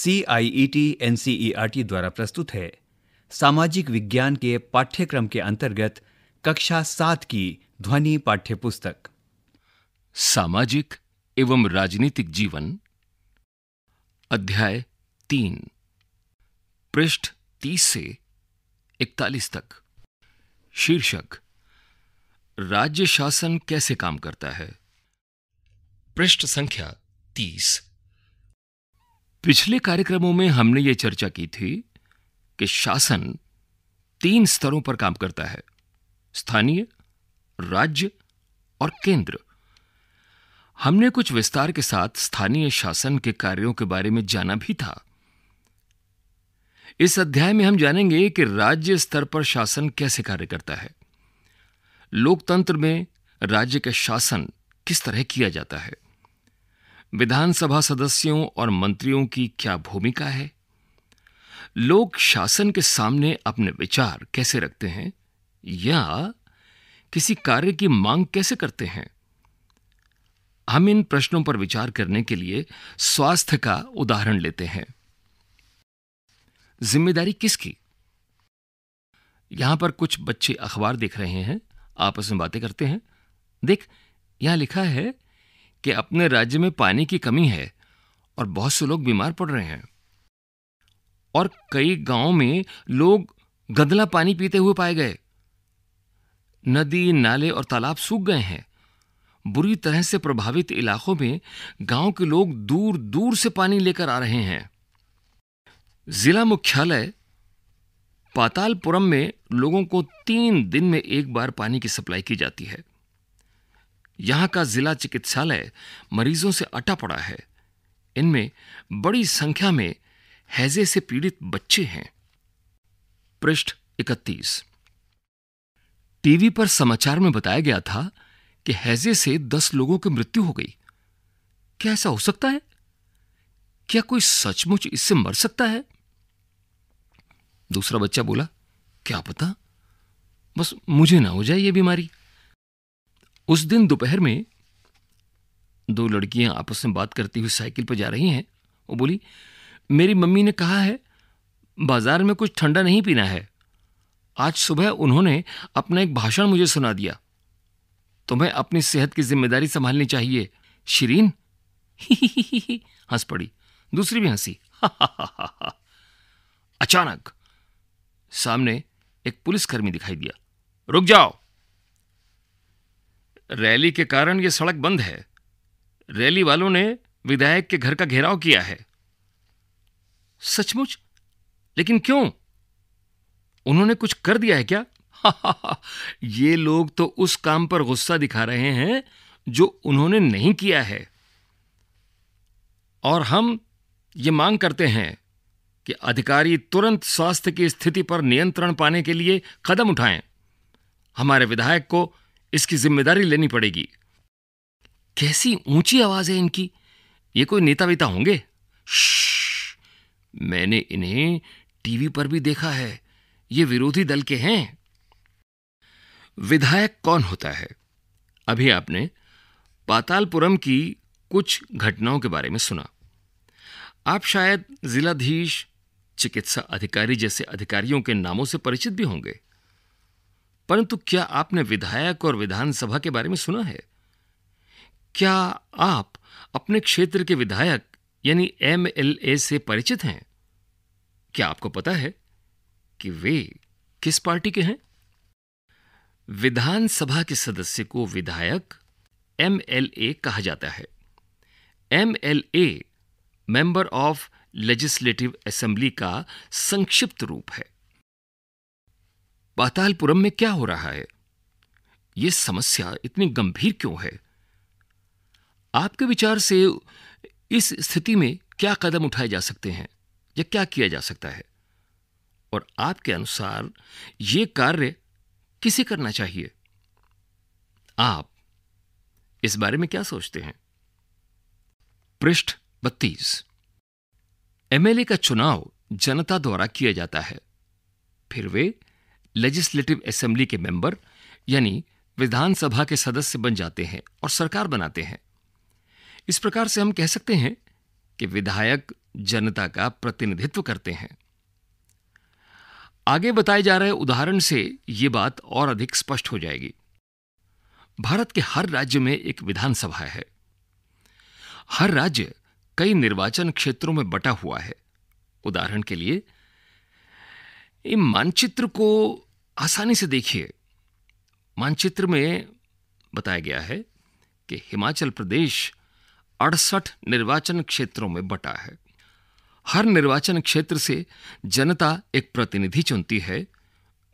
C I E T N C E R T द्वारा प्रस्तुत है सामाजिक विज्ञान के पाठ्यक्रम के अंतर्गत कक्षा सात की ध्वनि पाठ्य पुस्तक सामाजिक एवं राजनीतिक जीवन अध्याय तीन पृष्ठ तीस से इकतालीस तक शीर्षक राज्य शासन कैसे काम करता है पृष्ठ संख्या तीस पिछले कार्यक्रमों में हमने ये चर्चा की थी कि शासन तीन स्तरों पर काम करता है स्थानीय राज्य और केंद्र हमने कुछ विस्तार के साथ स्थानीय शासन के कार्यों के बारे में जाना भी था इस अध्याय में हम जानेंगे कि राज्य स्तर पर शासन कैसे कार्य करता है लोकतंत्र में राज्य का शासन किस तरह किया जाता है विधानसभा सदस्यों और मंत्रियों की क्या भूमिका है लोग शासन के सामने अपने विचार कैसे रखते हैं या किसी कार्य की मांग कैसे करते हैं हम इन प्रश्नों पर विचार करने के लिए स्वास्थ्य का उदाहरण लेते हैं जिम्मेदारी किसकी यहां पर कुछ बच्चे अखबार देख रहे हैं आपस में बातें करते हैं देख यहां लिखा है कि अपने राज्य में पानी की कमी है और बहुत से लोग बीमार पड़ रहे हैं और कई गांव में लोग गंदला पानी पीते हुए पाए गए नदी नाले और तालाब सूख गए हैं बुरी तरह से प्रभावित इलाकों में गांव के लोग दूर दूर से पानी लेकर आ रहे हैं जिला मुख्यालय पातालपुरम में लोगों को तीन दिन में एक बार पानी की सप्लाई की जाती है यहाँ का जिला चिकित्सालय मरीजों से अटा पड़ा है इनमें बड़ी संख्या में हैजे से पीड़ित बच्चे हैं पृष्ठ इकतीस टीवी पर समाचार में बताया गया था कि हैजे से दस लोगों की मृत्यु हो गई क्या ऐसा हो सकता है क्या कोई सचमुच इससे मर सकता है दूसरा बच्चा बोला क्या पता बस मुझे ना हो जाए ये बीमारी उस दिन दोपहर में दो लड़कियां आपस में बात करती हुई साइकिल पर जा रही हैं वो बोली मेरी मम्मी ने कहा है बाजार में कुछ ठंडा नहीं पीना है आज सुबह उन्होंने अपना एक भाषण मुझे सुना दिया तुम्हें तो अपनी सेहत की जिम्मेदारी संभालनी चाहिए शिरीन हंस पड़ी दूसरी भी हंसी अचानक सामने एक पुलिसकर्मी दिखाई दिया रुक जाओ रैली के कारण ये सड़क बंद है रैली वालों ने विधायक के घर का घेराव किया है सचमुच लेकिन क्यों उन्होंने कुछ कर दिया है क्या ये लोग तो उस काम पर गुस्सा दिखा रहे हैं जो उन्होंने नहीं किया है और हम ये मांग करते हैं कि अधिकारी तुरंत स्वास्थ्य की स्थिति पर नियंत्रण पाने के लिए कदम उठाएं हमारे विधायक को इसकी जिम्मेदारी लेनी पड़ेगी कैसी ऊंची आवाज है इनकी ये कोई नेता वेता होंगे मैंने इन्हें टीवी पर भी देखा है ये विरोधी दल के हैं विधायक कौन होता है अभी आपने पातालपुरम की कुछ घटनाओं के बारे में सुना आप शायद जिलाधीश चिकित्सा अधिकारी जैसे अधिकारियों के नामों से परिचित भी होंगे परंतु क्या आपने विधायक और विधानसभा के बारे में सुना है क्या आप अपने क्षेत्र के विधायक यानी एमएलए से परिचित हैं क्या आपको पता है कि वे किस पार्टी के हैं विधानसभा के सदस्य को विधायक एमएलए कहा जाता है MLA member of legislative assembly का संक्षिप्त रूप है पातालपुरम में क्या हो रहा है यह समस्या इतनी गंभीर क्यों है आपके विचार से इस स्थिति में क्या कदम उठाए जा सकते हैं या क्या किया जा सकता है और आपके अनुसार ये कार्य किसे करना चाहिए आप इस बारे में क्या सोचते हैं पृष्ठ बत्तीस एमएलए का चुनाव जनता द्वारा किया जाता है फिर वे लेजिस्लेटिव असेंबली के मेंबर यानी विधानसभा के सदस्य बन जाते हैं और सरकार बनाते हैं इस प्रकार से हम कह सकते हैं कि विधायक जनता का प्रतिनिधित्व करते हैं आगे बताए जा रहे उदाहरण से ये बात और अधिक स्पष्ट हो जाएगी भारत के हर राज्य में एक विधानसभा है हर राज्य कई निर्वाचन क्षेत्रों में बटा हुआ है उदाहरण के लिए ये मानचित्र को आसानी से देखिए मानचित्र में बताया गया है कि हिमाचल प्रदेश अड़सठ निर्वाचन क्षेत्रों में बटा है हर निर्वाचन क्षेत्र से जनता एक प्रतिनिधि चुनती है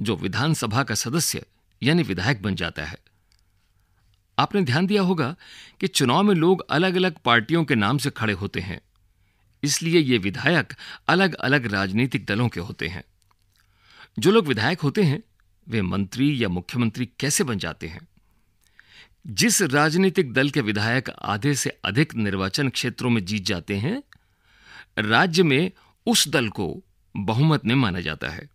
जो विधानसभा का सदस्य यानी विधायक बन जाता है आपने ध्यान दिया होगा कि चुनाव में लोग अलग अलग पार्टियों के नाम से खड़े होते हैं इसलिए ये विधायक अलग अलग राजनीतिक दलों के होते हैं जो लोग विधायक होते हैं वे मंत्री या मुख्यमंत्री कैसे बन जाते हैं जिस राजनीतिक दल के विधायक आधे से अधिक निर्वाचन क्षेत्रों में जीत जाते हैं राज्य में उस दल को बहुमत में माना जाता है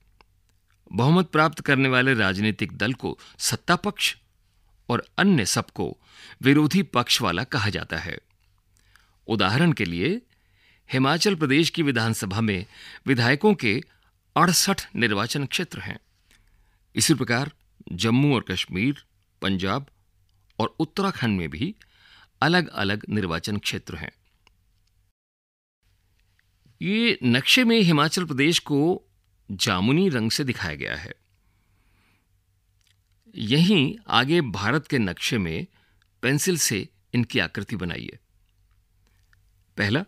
बहुमत प्राप्त करने वाले राजनीतिक दल को सत्ता पक्ष और अन्य सबको विरोधी पक्ष वाला कहा जाता है उदाहरण के लिए हिमाचल प्रदेश की विधानसभा में विधायकों के अड़सठ निर्वाचन क्षेत्र हैं इसी प्रकार जम्मू और कश्मीर पंजाब और उत्तराखंड में भी अलग अलग निर्वाचन क्षेत्र हैं ये नक्शे में हिमाचल प्रदेश को जामुनी रंग से दिखाया गया है यहीं आगे भारत के नक्शे में पेंसिल से इनकी आकृति बनाइए पहला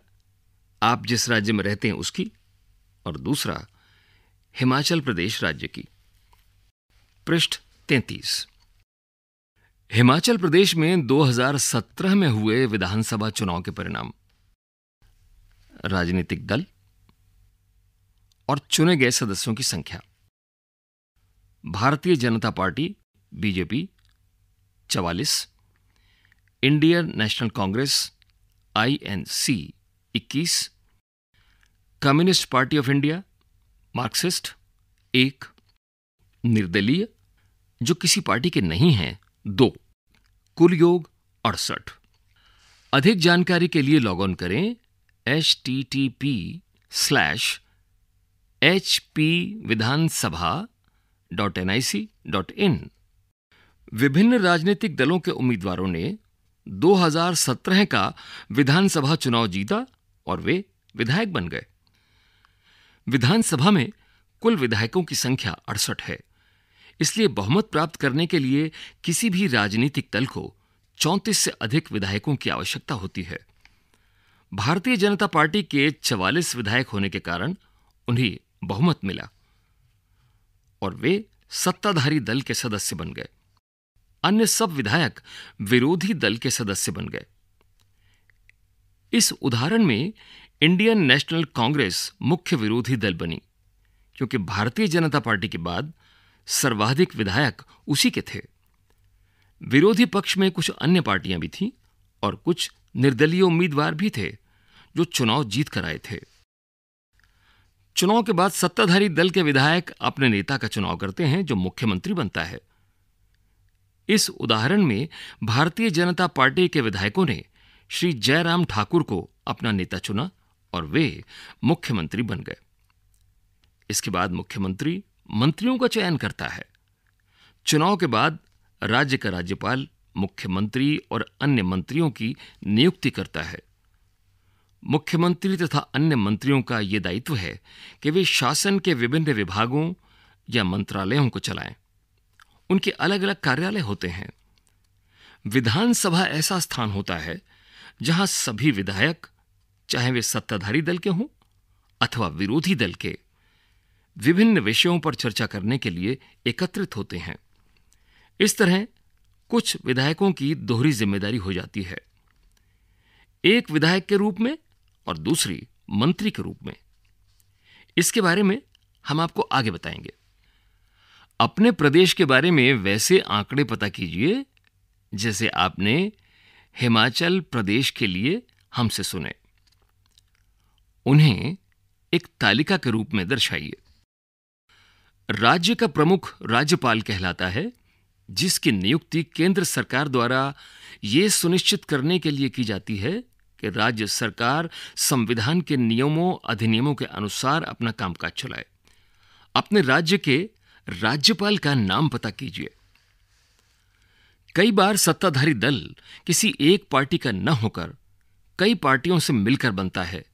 आप जिस राज्य में रहते हैं उसकी और दूसरा हिमाचल प्रदेश राज्य की पृष्ठ तैतीस हिमाचल प्रदेश में 2017 में हुए विधानसभा चुनाव के परिणाम राजनीतिक दल और चुने गए सदस्यों की संख्या भारतीय जनता पार्टी बीजेपी चवालीस Indian National Congress INC 21 Communist Party of India Marxist एक निर्दलीय जो किसी पार्टी के नहीं हैं दो कुल योग अड़सठ अधिक जानकारी के लिए लॉग ऑन करें H T T P slash H P Vidhansabha dot N I C dot in विभिन्न राजनीतिक दलों के उम्मीदवारों ने 2017 का विधानसभा चुनाव जीता और वे विधायक बन गए विधानसभा में कुल विधायकों की संख्या अड़सठ है इसलिए बहुमत प्राप्त करने के लिए किसी भी राजनीतिक दल को चौंतीस से अधिक विधायकों की आवश्यकता होती है भारतीय जनता पार्टी के चवालीस विधायक होने के कारण उन्हें बहुमत मिला और वे सत्ताधारी दल के सदस्य बन गए अन्य सब विधायक विरोधी दल के सदस्य बन गए इस उदाहरण में इंडियन नेशनल कांग्रेस मुख्य विरोधी दल बनी क्योंकि भारतीय जनता पार्टी के बाद सर्वाधिक विधायक उसी के थे विरोधी पक्ष में कुछ अन्य पार्टियां भी थीं और कुछ निर्दलीय उम्मीदवार भी थे जो चुनाव जीत कर आए थे चुनाव के बाद सत्ताधारी दल के विधायक अपने नेता का चुनाव करते हैं जो मुख्यमंत्री बनता है इस उदाहरण में भारतीय जनता पार्टी के विधायकों ने श्री जयराम ठाकुर को अपना नेता चुना और वे मुख्यमंत्री बन गए इसके बाद मुख्यमंत्री मंत्रियों का चयन करता है चुनाव के बाद राज्य का राज्यपाल मुख्यमंत्री और अन्य मंत्रियों की नियुक्ति करता है मुख्यमंत्री तथा अन्य मंत्रियों का यह दायित्व है कि वे शासन के विभिन्न विभागों या मंत्रालयों को चलाएं उनके अलग अलग कार्यालय होते हैं विधानसभा ऐसा स्थान होता है जहां सभी विधायक चाहे वे सत्ताधारी दल के हों अथवा विरोधी दल के विभिन्न विषयों पर चर्चा करने के लिए एकत्रित होते हैं इस तरह कुछ विधायकों की दोहरी जिम्मेदारी हो जाती है एक विधायक के रूप में और दूसरी मंत्री के रूप में इसके बारे में हम आपको आगे बताएंगे अपने प्रदेश के बारे में वैसे आंकड़े पता कीजिए जैसे आपने हिमाचल प्रदेश के लिए हमसे सुने उन्हें एक तालिका के रूप में दर्शाइए राज्य का प्रमुख राज्यपाल कहलाता है जिसकी नियुक्ति केंद्र सरकार द्वारा यह सुनिश्चित करने के लिए की जाती है कि राज्य सरकार संविधान के नियमों अधिनियमों के अनुसार अपना कामकाज चलाए अपने राज्य के राज्यपाल का नाम पता कीजिए कई बार सत्ताधारी दल किसी एक पार्टी का न होकर कई पार्टियों से मिलकर बनता है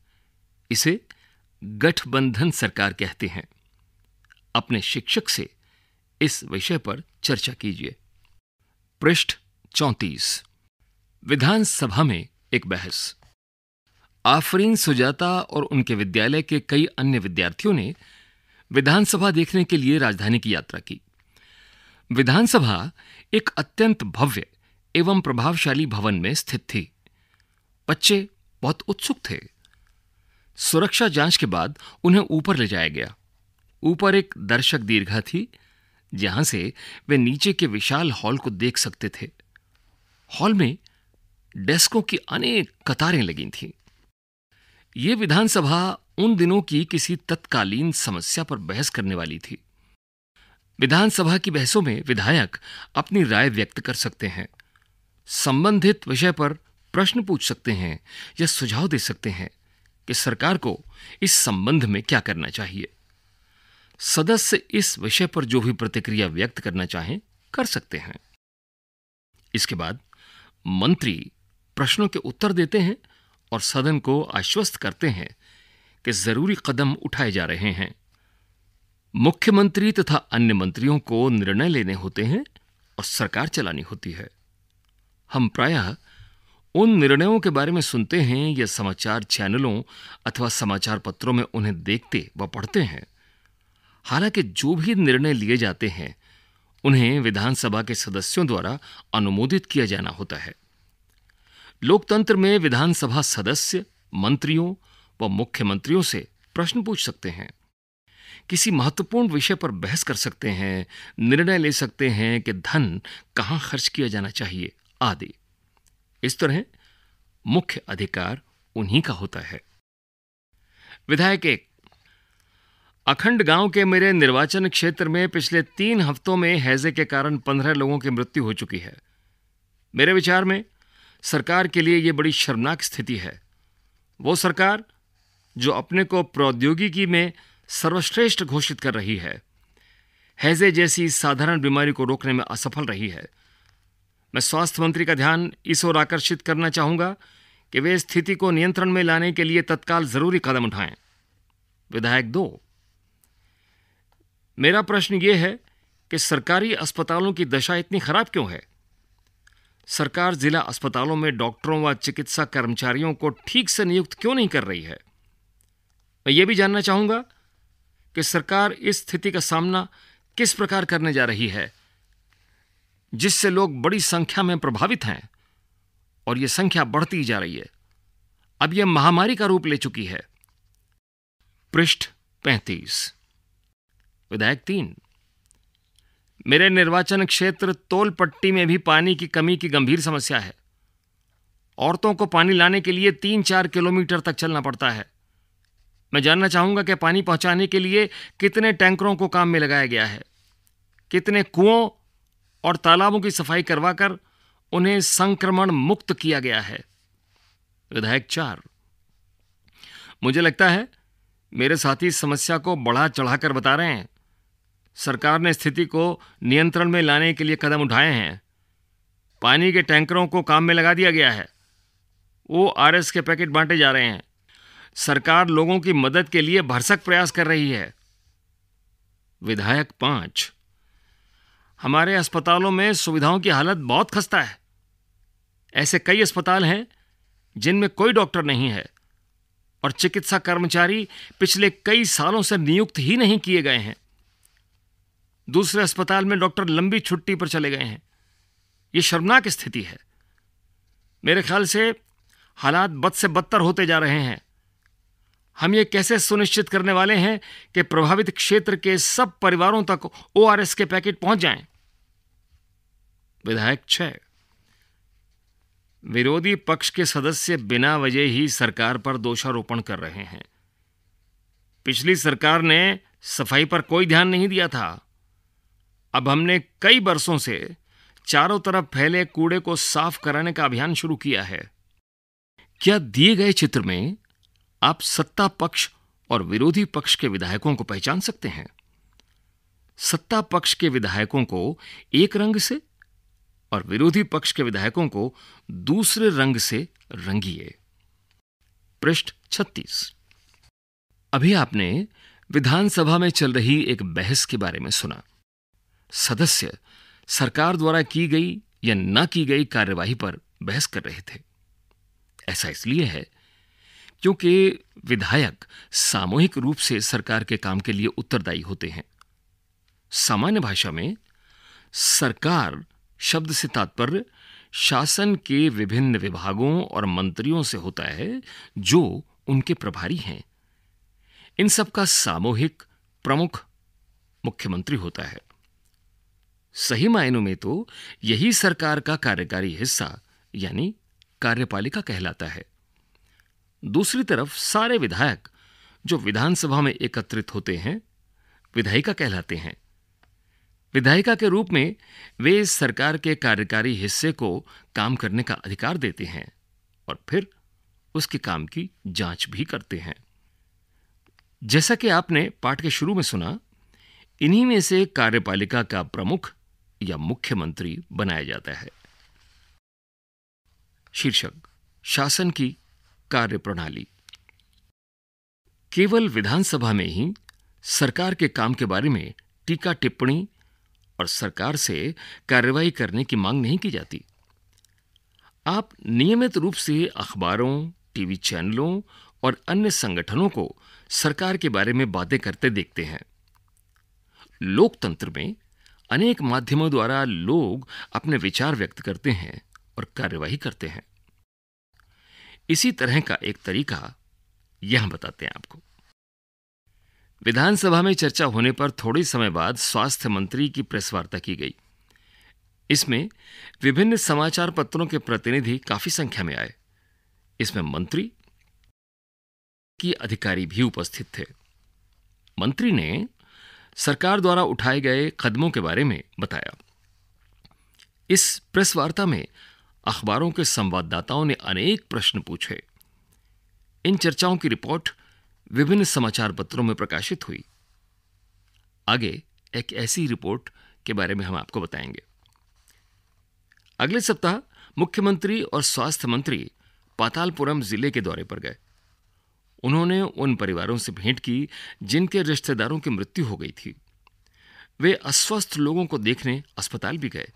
इसे गठबंधन सरकार कहते हैं अपने शिक्षक से इस विषय पर चर्चा कीजिए पृष्ठ चौंतीस विधानसभा में एक बहस आफरीन सुजाता और उनके विद्यालय के कई अन्य विद्यार्थियों ने विधानसभा देखने के लिए राजधानी की यात्रा की विधानसभा एक अत्यंत भव्य एवं प्रभावशाली भवन में स्थित थी बच्चे बहुत उत्सुक थे सुरक्षा जांच के बाद उन्हें ऊपर ले जाया गया ऊपर एक दर्शक दीर्घा थी जहां से वे नीचे के विशाल हॉल को देख सकते थे हॉल में डेस्कों की अनेक कतारें लगी थीं ये विधानसभा उन दिनों की किसी तत्कालीन समस्या पर बहस करने वाली थी विधानसभा की बहसों में विधायक अपनी राय व्यक्त कर सकते हैं संबंधित विषय पर प्रश्न पूछ सकते हैं या सुझाव दे सकते हैं कि सरकार को इस संबंध में क्या करना चाहिए सदस्य इस विषय पर जो भी प्रतिक्रिया व्यक्त करना चाहें कर सकते हैं इसके बाद मंत्री प्रश्नों के उत्तर देते हैं और सदन को आश्वस्त करते हैं कि जरूरी कदम उठाए जा रहे हैं मुख्यमंत्री तथा अन्य मंत्रियों को निर्णय लेने होते हैं और सरकार चलानी होती है हम प्रायः उन निर्णयों के बारे में सुनते हैं या समाचार चैनलों अथवा समाचार पत्रों में उन्हें देखते व पढ़ते हैं हालांकि जो भी निर्णय लिए जाते हैं उन्हें विधानसभा के सदस्यों द्वारा अनुमोदित किया जाना होता है लोकतंत्र में विधानसभा सदस्य मंत्रियों व मुख्यमंत्रियों से प्रश्न पूछ सकते हैं किसी महत्वपूर्ण विषय पर बहस कर सकते हैं निर्णय ले सकते हैं कि धन कहां खर्च किया जाना चाहिए आदि इस तरह मुख्य अधिकार उन्हीं का होता है विधायक एक अखंड गांव के मेरे निर्वाचन क्षेत्र में पिछले तीन हफ्तों में हैजे के कारण पंद्रह लोगों की मृत्यु हो चुकी है मेरे विचार में सरकार के लिए यह बड़ी शर्मनाक स्थिति है वो सरकार जो अपने को प्रौद्योगिकी में सर्वश्रेष्ठ घोषित कर रही है हैजे जैसी साधारण बीमारी को रोकने में असफल रही है मैं स्वास्थ्य मंत्री का ध्यान इस ओर आकर्षित करना चाहूंगा कि वे स्थिति को नियंत्रण में लाने के लिए तत्काल जरूरी कदम उठाएं विधायक दो मेरा प्रश्न यह है कि सरकारी अस्पतालों की दशा इतनी खराब क्यों है सरकार जिला अस्पतालों में डॉक्टरों व चिकित्सा कर्मचारियों को ठीक से नियुक्त क्यों नहीं कर रही है मैं ये भी जानना चाहूंगा कि सरकार इस स्थिति का सामना किस प्रकार करने जा रही है जिससे लोग बड़ी संख्या में प्रभावित हैं और यह संख्या बढ़ती जा रही है अब यह महामारी का रूप ले चुकी है पृष्ठ पैंतीस विधायक तीन मेरे निर्वाचन क्षेत्र तोलपट्टी में भी पानी की कमी की गंभीर समस्या है औरतों को पानी लाने के लिए तीन चार किलोमीटर तक चलना पड़ता है मैं जानना चाहूंगा कि पानी पहुंचाने के लिए कितने टैंकरों को काम में लगाया गया है कितने कुओं और तालाबों की सफाई करवाकर उन्हें संक्रमण मुक्त किया गया है विधायक चार मुझे लगता है मेरे साथी इस समस्या को बढ़ा चढ़ाकर बता रहे हैं सरकार ने स्थिति को नियंत्रण में लाने के लिए कदम उठाए हैं पानी के टैंकरों को काम में लगा दिया गया है वो आर के पैकेट बांटे जा रहे हैं सरकार लोगों की मदद के लिए भरसक प्रयास कर रही है विधायक पांच हमारे अस्पतालों में सुविधाओं की हालत बहुत खस्ता है ऐसे कई अस्पताल हैं जिनमें कोई डॉक्टर नहीं है और चिकित्सा कर्मचारी पिछले कई सालों से नियुक्त ही नहीं किए गए हैं दूसरे अस्पताल में डॉक्टर लंबी छुट्टी पर चले गए हैं ये शर्मनाक स्थिति है मेरे ख्याल से हालात बद से बदतर होते जा रहे हैं हम ये कैसे सुनिश्चित करने वाले हैं कि प्रभावित क्षेत्र के सब परिवारों तक ओ के पैकेट पहुंच जाएं? विधायक छह विरोधी पक्ष के सदस्य बिना वजह ही सरकार पर दोषारोपण कर रहे हैं पिछली सरकार ने सफाई पर कोई ध्यान नहीं दिया था अब हमने कई वर्षों से चारों तरफ फैले कूड़े को साफ कराने का अभियान शुरू किया है क्या दिए गए चित्र में आप सत्ता पक्ष और विरोधी पक्ष के विधायकों को पहचान सकते हैं सत्ता पक्ष के विधायकों को एक रंग से और विरोधी पक्ष के विधायकों को दूसरे रंग से रंगिए पृष्ठ छत्तीस अभी आपने विधानसभा में चल रही एक बहस के बारे में सुना सदस्य सरकार द्वारा की गई या न की गई कार्यवाही पर बहस कर रहे थे ऐसा इसलिए है क्योंकि विधायक सामूहिक रूप से सरकार के काम के लिए उत्तरदायी होते हैं सामान्य भाषा में सरकार शब्द से तात्पर्य शासन के विभिन्न विभागों और मंत्रियों से होता है जो उनके प्रभारी हैं इन सब का सामूहिक प्रमुख मुख्यमंत्री होता है सही मायनों में तो यही सरकार का कार्यकारी हिस्सा यानी कार्यपालिका कहलाता है दूसरी तरफ सारे विधायक जो विधानसभा में एकत्रित होते हैं विधायिका कहलाते हैं विधायिका के रूप में वे इस सरकार के कार्यकारी हिस्से को काम करने का अधिकार देते हैं और फिर उसके काम की जांच भी करते हैं जैसा कि आपने पाठ के शुरू में सुना इन्हीं में से कार्यपालिका का प्रमुख या मुख्यमंत्री बनाया जाता है शीर्षक शासन की कार्यप्रणाली केवल विधानसभा में ही सरकार के काम के बारे में टीका टिप्पणी और सरकार से कार्रवाई करने की मांग नहीं की जाती आप नियमित रूप से अखबारों टीवी चैनलों और अन्य संगठनों को सरकार के बारे में बातें करते देखते हैं लोकतंत्र में अनेक माध्यमों द्वारा लोग अपने विचार व्यक्त करते हैं और कार्यवाही करते हैं इसी तरह का एक तरीका यह बताते हैं आपको विधानसभा में चर्चा होने पर थोड़े समय बाद स्वास्थ्य मंत्री की प्रेस वार्ता की गई इसमें विभिन्न समाचार पत्रों के प्रतिनिधि काफी संख्या में आए इसमें मंत्री की अधिकारी भी उपस्थित थे मंत्री ने सरकार द्वारा उठाए गए कदमों के बारे में बताया इस प्रेस वार्ता में अखबारों के संवाददाताओं ने अनेक प्रश्न पूछे इन चर्चाओं की रिपोर्ट विभिन्न समाचार पत्रों में प्रकाशित हुई आगे एक ऐसी रिपोर्ट के बारे में हम आपको बताएंगे अगले सप्ताह मुख्यमंत्री और स्वास्थ्य मंत्री पातालपुरम जिले के दौरे पर गए उन्होंने उन परिवारों से भेंट की जिनके रिश्तेदारों की मृत्यु हो गई थी वे अस्वस्थ लोगों को देखने अस्पताल भी गए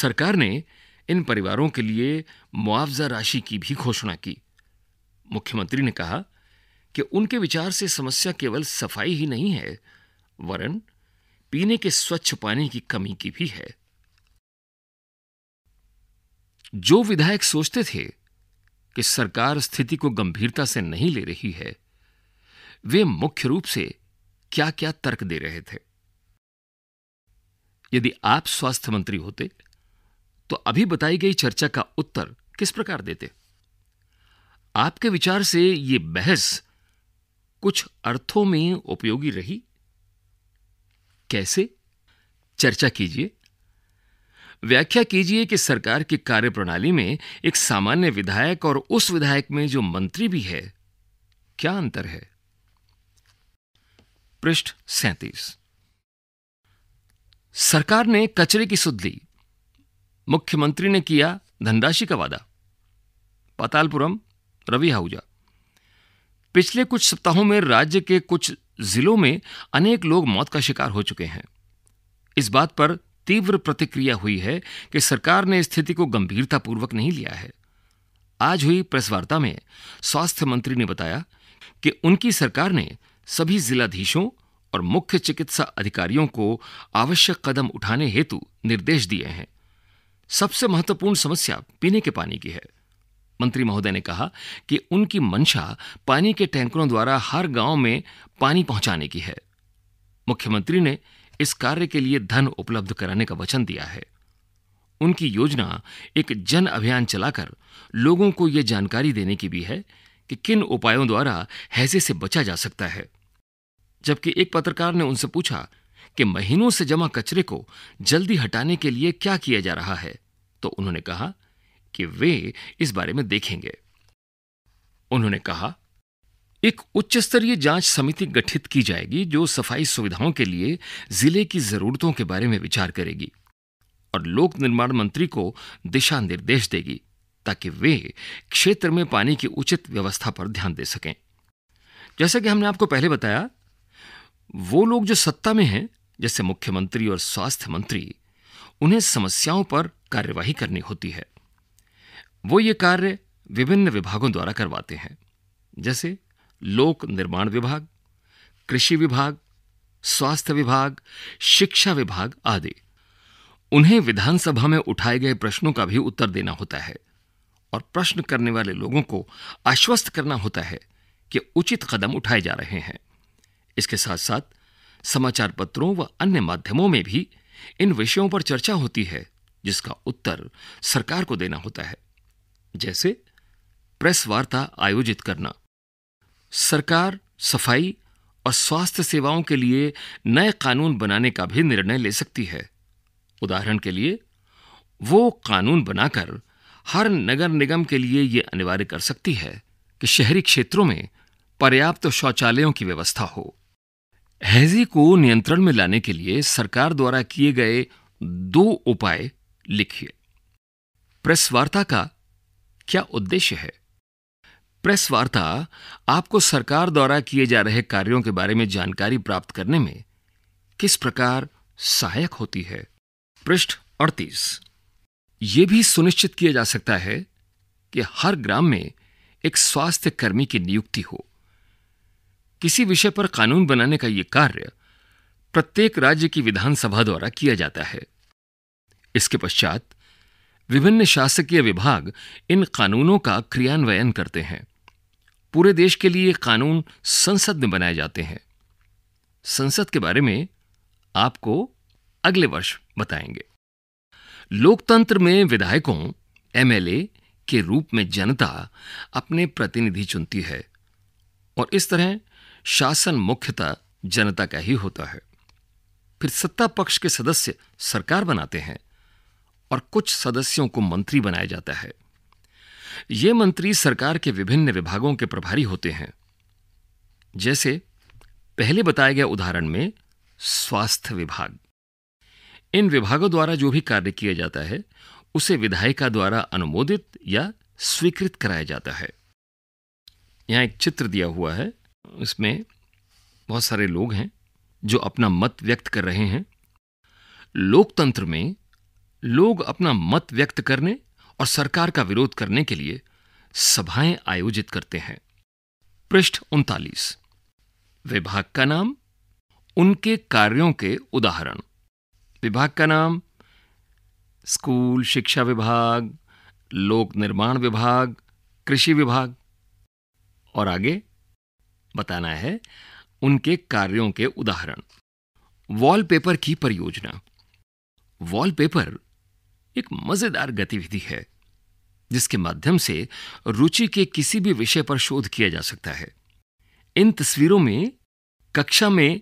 सरकार ने इन परिवारों के लिए मुआवजा राशि की भी घोषणा की मुख्यमंत्री ने कहा कि उनके विचार से समस्या केवल सफाई ही नहीं है वरन पीने के स्वच्छ पानी की कमी की भी है जो विधायक सोचते थे कि सरकार स्थिति को गंभीरता से नहीं ले रही है वे मुख्य रूप से क्या क्या तर्क दे रहे थे यदि आप स्वास्थ्य मंत्री होते तो अभी बताई गई चर्चा का उत्तर किस प्रकार देते आपके विचार से यह बहस कुछ अर्थों में उपयोगी रही कैसे चर्चा कीजिए व्याख्या कीजिए कि सरकार की कार्यप्रणाली में एक सामान्य विधायक और उस विधायक में जो मंत्री भी है क्या अंतर है पृष्ठ सैतीस सरकार ने कचरे की सुध ली मुख्यमंत्री ने किया धनराशि का वादा पातालपुरम रवि हाउजा पिछले कुछ सप्ताहों में राज्य के कुछ जिलों में अनेक लोग मौत का शिकार हो चुके हैं इस बात पर तीव्र प्रतिक्रिया हुई है कि सरकार ने स्थिति को गंभीरतापूर्वक नहीं लिया है आज हुई प्रेस वार्ता में स्वास्थ्य मंत्री ने बताया कि उनकी सरकार ने सभी जिलाधीशों और मुख्य चिकित्सा अधिकारियों को आवश्यक कदम उठाने हेतु निर्देश दिए हैं सबसे महत्वपूर्ण समस्या पीने के पानी की है मंत्री महोदय ने कहा कि उनकी मंशा पानी के टैंकरों द्वारा हर गांव में पानी पहुंचाने की है मुख्यमंत्री ने इस कार्य के लिए धन उपलब्ध कराने का वचन दिया है उनकी योजना एक जन अभियान चलाकर लोगों को यह जानकारी देने की भी है कि किन उपायों द्वारा हैजे से बचा जा सकता है जबकि एक पत्रकार ने उनसे पूछा कि महीनों से जमा कचरे को जल्दी हटाने के लिए क्या किया जा रहा है तो उन्होंने कहा कि वे इस बारे में देखेंगे उन्होंने कहा एक उच्च स्तरीय जांच समिति गठित की जाएगी जो सफाई सुविधाओं के लिए जिले की जरूरतों के बारे में विचार करेगी और लोक निर्माण मंत्री को दिशा निर्देश देगी ताकि वे क्षेत्र में पानी की उचित व्यवस्था पर ध्यान दे सकें जैसा कि हमने आपको पहले बताया वो लोग जो सत्ता में हैं जैसे मुख्यमंत्री और स्वास्थ्य मंत्री उन्हें समस्याओं पर कार्यवाही करनी होती है वो ये कार्य विभिन्न विभागों द्वारा करवाते हैं जैसे लोक निर्माण विभाग कृषि विभाग स्वास्थ्य विभाग शिक्षा विभाग आदि उन्हें विधानसभा में उठाए गए प्रश्नों का भी उत्तर देना होता है और प्रश्न करने वाले लोगों को आश्वस्त करना होता है कि उचित कदम उठाए जा रहे हैं इसके साथ साथ समाचार पत्रों व अन्य माध्यमों में भी इन विषयों पर चर्चा होती है जिसका उत्तर सरकार को देना होता है जैसे प्रेस वार्ता आयोजित करना सरकार सफाई और स्वास्थ्य सेवाओं के लिए नए कानून बनाने का भी निर्णय ले सकती है उदाहरण के लिए वो कानून बनाकर हर नगर निगम के लिए यह अनिवार्य कर सकती है कि शहरी क्षेत्रों में पर्याप्त तो शौचालयों की व्यवस्था हो हैजी को नियंत्रण में लाने के लिए सरकार द्वारा किए गए दो उपाय लिखिए प्रेस वार्ता का क्या उद्देश्य है प्रेस वार्ता आपको सरकार द्वारा किए जा रहे कार्यों के बारे में जानकारी प्राप्त करने में किस प्रकार सहायक होती है पृष्ठ अड़तीस ये भी सुनिश्चित किया जा सकता है कि हर ग्राम में एक स्वास्थ्य कर्मी की नियुक्ति हो किसी विषय पर कानून बनाने का यह कार्य प्रत्येक राज्य की विधानसभा द्वारा किया जाता है इसके पश्चात विभिन्न शासकीय विभाग इन कानूनों का क्रियान्वयन करते हैं पूरे देश के लिए कानून संसद में बनाए जाते हैं संसद के बारे में आपको अगले वर्ष बताएंगे लोकतंत्र में विधायकों एमएलए के रूप में जनता अपने प्रतिनिधि चुनती है और इस तरह शासन मुख्यतः जनता का ही होता है फिर सत्ता पक्ष के सदस्य सरकार बनाते हैं और कुछ सदस्यों को मंत्री बनाया जाता है ये मंत्री सरकार के विभिन्न विभागों के प्रभारी होते हैं जैसे पहले बताए गए उदाहरण में स्वास्थ्य विभाग इन विभागों द्वारा जो भी कार्य किया जाता है उसे विधायिका द्वारा अनुमोदित या स्वीकृत कराया जाता है यहां एक चित्र दिया हुआ है इसमें बहुत सारे लोग हैं जो अपना मत व्यक्त कर रहे हैं लोकतंत्र में लोग अपना मत व्यक्त करने और सरकार का विरोध करने के लिए सभाएं आयोजित करते हैं पृष्ठ उनतालीस विभाग का नाम उनके कार्यों के उदाहरण विभाग का नाम स्कूल शिक्षा विभाग लोक निर्माण विभाग कृषि विभाग और आगे बताना है उनके कार्यों के उदाहरण वॉलपेपर की परियोजना वॉलपेपर एक मजेदार गतिविधि है जिसके माध्यम से रुचि के किसी भी विषय पर शोध किया जा सकता है इन तस्वीरों में कक्षा में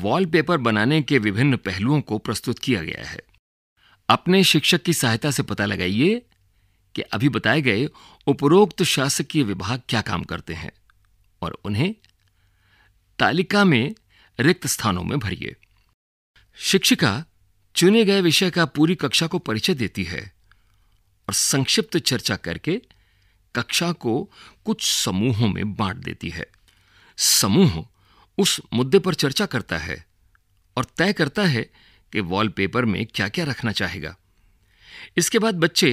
वॉलपेपर बनाने के विभिन्न पहलुओं को प्रस्तुत किया गया है अपने शिक्षक की सहायता से पता लगाइए कि अभी बताए गए उपरोक्त शासकीय विभाग क्या काम करते हैं और उन्हें तालिका में रिक्त स्थानों में भरिए शिक्षिका चुने गए विषय का पूरी कक्षा को परिचय देती है और संक्षिप्त चर्चा करके कक्षा को कुछ समूहों में बांट देती है समूह उस मुद्दे पर चर्चा करता है और तय करता है कि वॉलपेपर में क्या क्या रखना चाहेगा इसके बाद बच्चे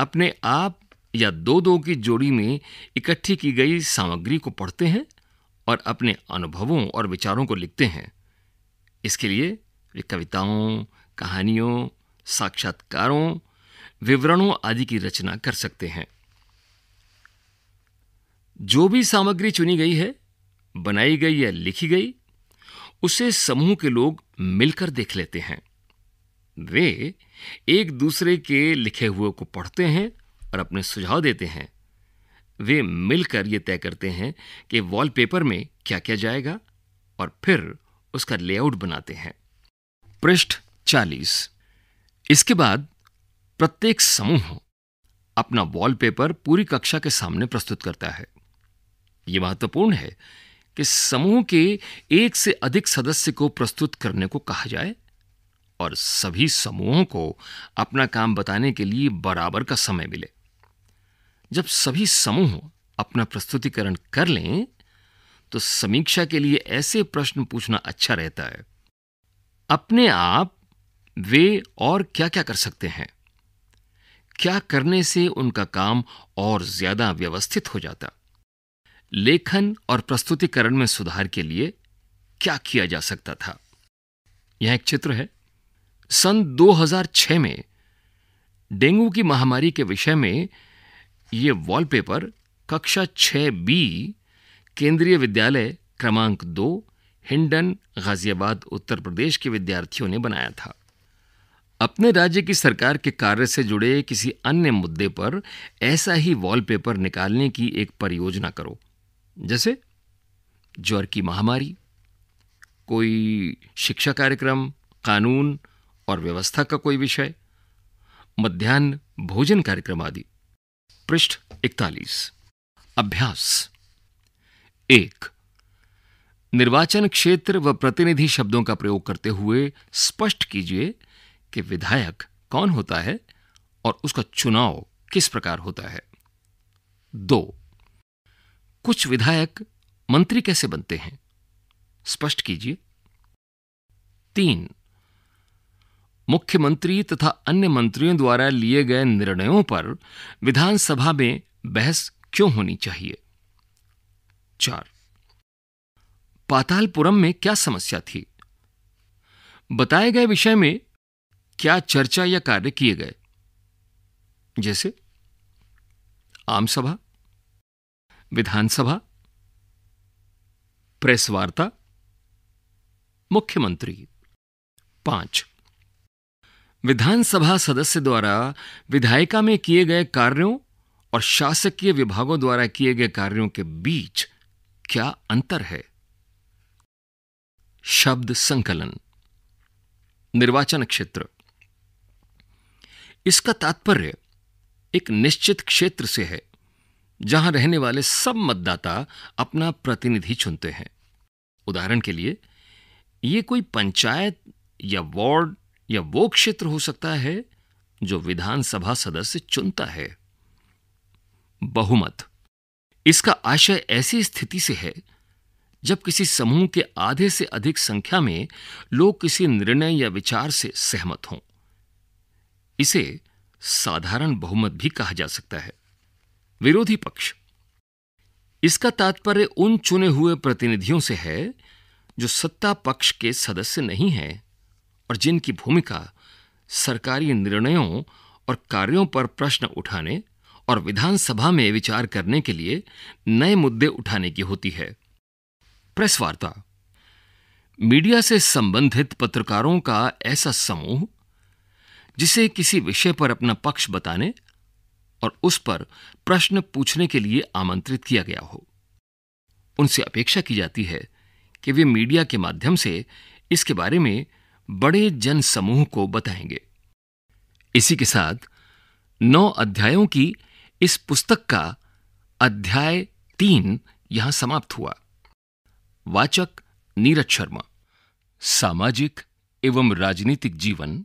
अपने आप या दो दो की जोड़ी में इकट्ठी की गई सामग्री को पढ़ते हैं और अपने अनुभवों और विचारों को लिखते हैं इसके लिए वे कविताओं कहानियों साक्षात्कारों विवरणों आदि की रचना कर सकते हैं जो भी सामग्री चुनी गई है बनाई गई या लिखी गई उसे समूह के लोग मिलकर देख लेते हैं वे एक दूसरे के लिखे हुए को पढ़ते हैं और अपने सुझाव देते हैं वे मिलकर यह तय करते हैं कि वॉलपेपर में क्या क्या जाएगा और फिर उसका लेआउट बनाते हैं पृष्ठ चालीस इसके बाद प्रत्येक समूह अपना वॉलपेपर पूरी कक्षा के सामने प्रस्तुत करता है यह महत्वपूर्ण है कि समूह के एक से अधिक सदस्य को प्रस्तुत करने को कहा जाए और सभी समूहों को अपना काम बताने के लिए बराबर का समय मिले जब सभी समूह अपना प्रस्तुतिकरण कर लें तो समीक्षा के लिए ऐसे प्रश्न पूछना अच्छा रहता है अपने आप वे और क्या क्या कर सकते हैं क्या करने से उनका काम और ज्यादा व्यवस्थित हो जाता लेखन और प्रस्तुतिकरण में सुधार के लिए क्या किया जा सकता था यह एक चित्र है सन 2006 में डेंगू की महामारी के विषय में यह वॉलपेपर कक्षा 6 बी केंद्रीय विद्यालय क्रमांक दो हिंडन गाजियाबाद उत्तर प्रदेश के विद्यार्थियों ने बनाया था अपने राज्य की सरकार के कार्य से जुड़े किसी अन्य मुद्दे पर ऐसा ही वॉलपेपर निकालने की एक परियोजना करो जैसे ज्वर की महामारी कोई शिक्षा कार्यक्रम कानून और व्यवस्था का कोई विषय मध्यान्ह भोजन कार्यक्रम आदि पृष्ठ 41 अभ्यास एक निर्वाचन क्षेत्र व प्रतिनिधि शब्दों का प्रयोग करते हुए स्पष्ट कीजिए कि विधायक कौन होता है और उसका चुनाव किस प्रकार होता है दो कुछ विधायक मंत्री कैसे बनते हैं स्पष्ट कीजिए तीन मुख्यमंत्री तथा अन्य मंत्रियों द्वारा लिए गए निर्णयों पर विधानसभा में बहस क्यों होनी चाहिए चार पातालपुरम में क्या समस्या थी बताए गए विषय में क्या चर्चा या कार्य किए गए जैसे आम सभा विधानसभा प्रेस वार्ता मुख्यमंत्री पांच विधानसभा सदस्य द्वारा विधायिका में किए गए कार्यों और शासकीय विभागों द्वारा किए गए कार्यों के बीच क्या अंतर है शब्द संकलन निर्वाचन क्षेत्र इसका तात्पर्य एक निश्चित क्षेत्र से है जहां रहने वाले सब मतदाता अपना प्रतिनिधि चुनते हैं उदाहरण के लिए यह कोई पंचायत या वार्ड या वो क्षेत्र हो सकता है जो विधानसभा सदस्य चुनता है बहुमत इसका आशय ऐसी स्थिति से है जब किसी समूह के आधे से अधिक संख्या में लोग किसी निर्णय या विचार से सहमत हों इसे साधारण बहुमत भी कहा जा सकता है विरोधी पक्ष इसका तात्पर्य उन चुने हुए प्रतिनिधियों से है जो सत्ता पक्ष के सदस्य नहीं हैं और जिनकी भूमिका सरकारी निर्णयों और कार्यों पर प्रश्न उठाने और विधानसभा में विचार करने के लिए नए मुद्दे उठाने की होती है प्रेस वार्ता मीडिया से संबंधित पत्रकारों का ऐसा समूह जिसे किसी विषय पर अपना पक्ष बताने और उस पर प्रश्न पूछने के लिए आमंत्रित किया गया हो उनसे अपेक्षा की जाती है कि वे मीडिया के माध्यम से इसके बारे में बड़े जनसमूह को बताएंगे इसी के साथ नौ अध्यायों की इस पुस्तक का अध्याय तीन यहां समाप्त हुआ वाचक नीरज शर्मा सामाजिक एवं राजनीतिक जीवन